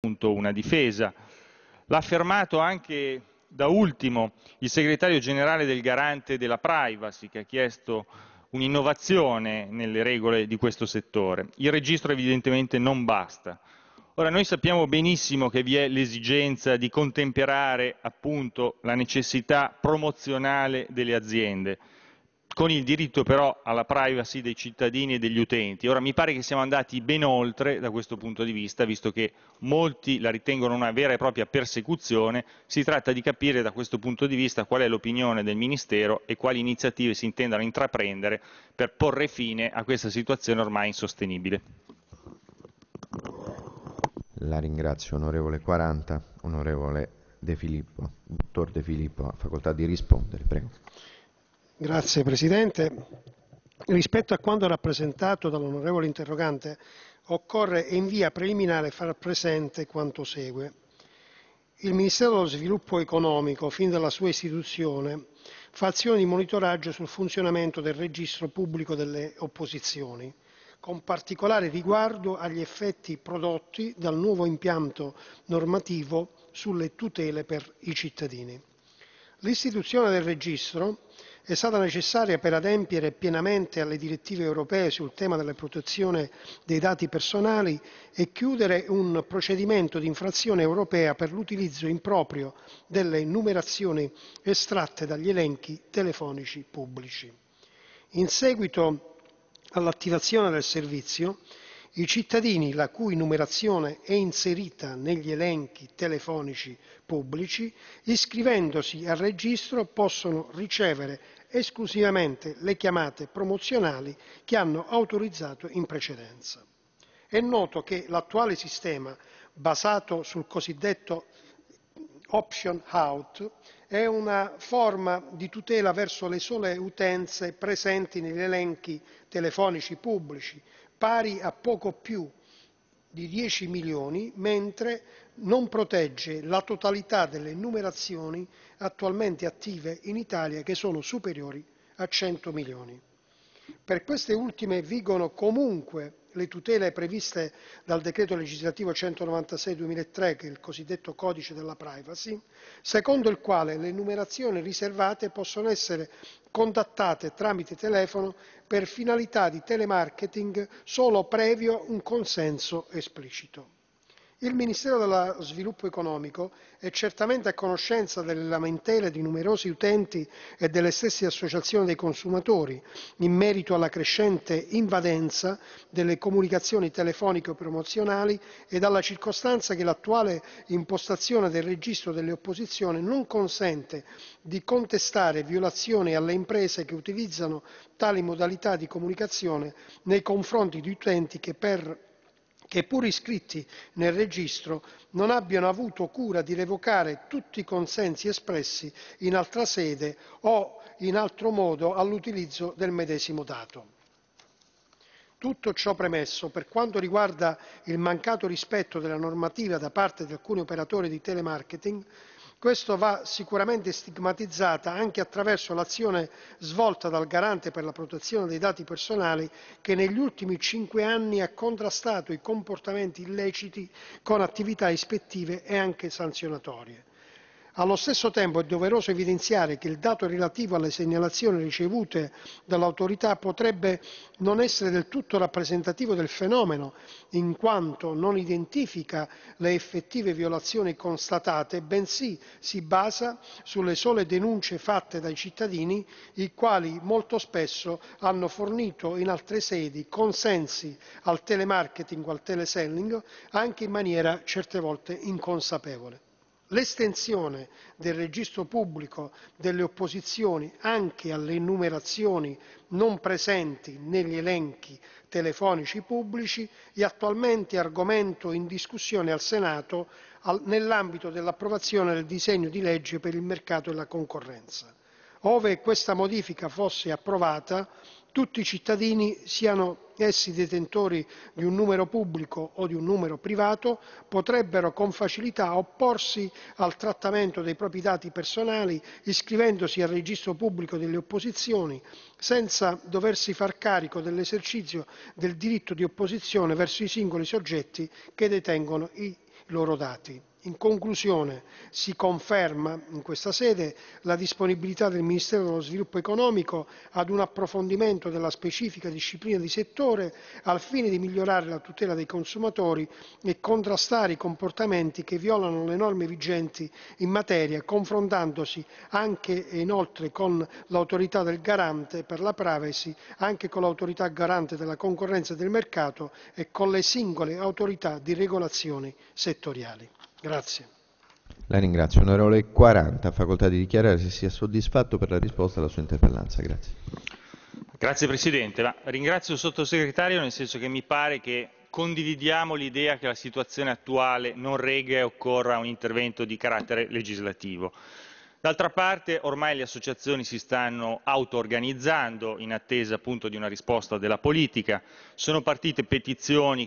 appunto una difesa. L'ha affermato anche da ultimo il segretario generale del garante della privacy che ha chiesto un'innovazione nelle regole di questo settore. Il registro evidentemente non basta. Ora noi sappiamo benissimo che vi è l'esigenza di contemperare appunto la necessità promozionale delle aziende, con il diritto però alla privacy dei cittadini e degli utenti. Ora mi pare che siamo andati ben oltre da questo punto di vista, visto che molti la ritengono una vera e propria persecuzione, si tratta di capire da questo punto di vista qual è l'opinione del Ministero e quali iniziative si intendano intraprendere per porre fine a questa situazione ormai insostenibile. La ringrazio, onorevole 40, onorevole De Filippo, dottor De Filippo, facoltà di rispondere, prego. Grazie Presidente. Rispetto a quanto rappresentato dall'onorevole interrogante, occorre in via preliminare far presente quanto segue. Il Ministero dello Sviluppo Economico, fin dalla sua istituzione, fa azioni di monitoraggio sul funzionamento del registro pubblico delle opposizioni, con particolare riguardo agli effetti prodotti dal nuovo impianto normativo sulle tutele per i cittadini. L'istituzione del registro è stata necessaria per adempiere pienamente alle direttive europee sul tema della protezione dei dati personali e chiudere un procedimento di infrazione europea per l'utilizzo improprio delle numerazioni estratte dagli elenchi telefonici pubblici. In seguito all'attivazione del servizio, i cittadini la cui numerazione è inserita negli elenchi telefonici pubblici, iscrivendosi al registro, possono ricevere esclusivamente le chiamate promozionali che hanno autorizzato in precedenza. È noto che l'attuale sistema, basato sul cosiddetto option out, è una forma di tutela verso le sole utenze presenti negli elenchi telefonici pubblici, pari a poco più di 10 milioni, mentre non protegge la totalità delle numerazioni attualmente attive in Italia che sono superiori a 100 milioni. Per queste ultime vigono comunque le tutele previste dal decreto legislativo n. 196 del 2003 (il cosiddetto codice della *privacy*), secondo il quale le numerazioni riservate possono essere contattate tramite telefono per finalità di telemarketing solo previo un consenso esplicito. Il Ministero dello Sviluppo Economico è certamente a conoscenza delle lamentele di numerosi utenti e delle stesse associazioni dei consumatori in merito alla crescente invadenza delle comunicazioni telefoniche promozionali e alla circostanza che l'attuale impostazione del registro delle opposizioni non consente di contestare violazioni alle imprese che utilizzano tali modalità di comunicazione nei confronti di utenti che per che, pur iscritti nel registro, non abbiano avuto cura di revocare tutti i consensi espressi in altra sede o in altro modo all'utilizzo del medesimo dato. Tutto ciò premesso, per quanto riguarda il mancato rispetto della normativa da parte di alcuni operatori di telemarketing, questo va sicuramente stigmatizzata anche attraverso l'azione svolta dal Garante per la protezione dei dati personali, che negli ultimi cinque anni ha contrastato i comportamenti illeciti con attività ispettive e anche sanzionatorie. Allo stesso tempo è doveroso evidenziare che il dato relativo alle segnalazioni ricevute dall'Autorità potrebbe non essere del tutto rappresentativo del fenomeno, in quanto non identifica le effettive violazioni constatate, bensì si basa sulle sole denunce fatte dai cittadini, i quali molto spesso hanno fornito in altre sedi consensi al telemarketing o al teleselling anche in maniera certe volte inconsapevole. L'estensione del registro pubblico delle opposizioni anche alle numerazioni non presenti negli elenchi telefonici pubblici è attualmente argomento in discussione al Senato nell'ambito dell'approvazione del disegno di legge per il mercato e la concorrenza. Ove questa modifica fosse approvata, tutti i cittadini siano essi detentori di un numero pubblico o di un numero privato, potrebbero con facilità opporsi al trattamento dei propri dati personali iscrivendosi al registro pubblico delle opposizioni, senza doversi far carico dell'esercizio del diritto di opposizione verso i singoli soggetti che detengono i loro dati. In conclusione, si conferma in questa sede la disponibilità del Ministero dello sviluppo economico ad un approfondimento della specifica disciplina di settore al fine di migliorare la tutela dei consumatori e contrastare i comportamenti che violano le norme vigenti in materia, confrontandosi anche e inoltre con l'Autorità del garante per la privacy, anche con l'Autorità garante della concorrenza e del mercato e con le singole autorità di regolazione settoriali. Grazie. La ringrazio. Onorevole 40, facoltà di dichiarare se sia soddisfatto per la risposta alla sua interpellanza. Grazie. Grazie Presidente. Ma ringrazio il Sottosegretario nel senso che mi pare che condividiamo l'idea che la situazione attuale non regga e occorra un intervento di carattere legislativo. D'altra parte ormai le associazioni si stanno auto-organizzando in attesa appunto di una risposta della politica. Sono partite petizioni che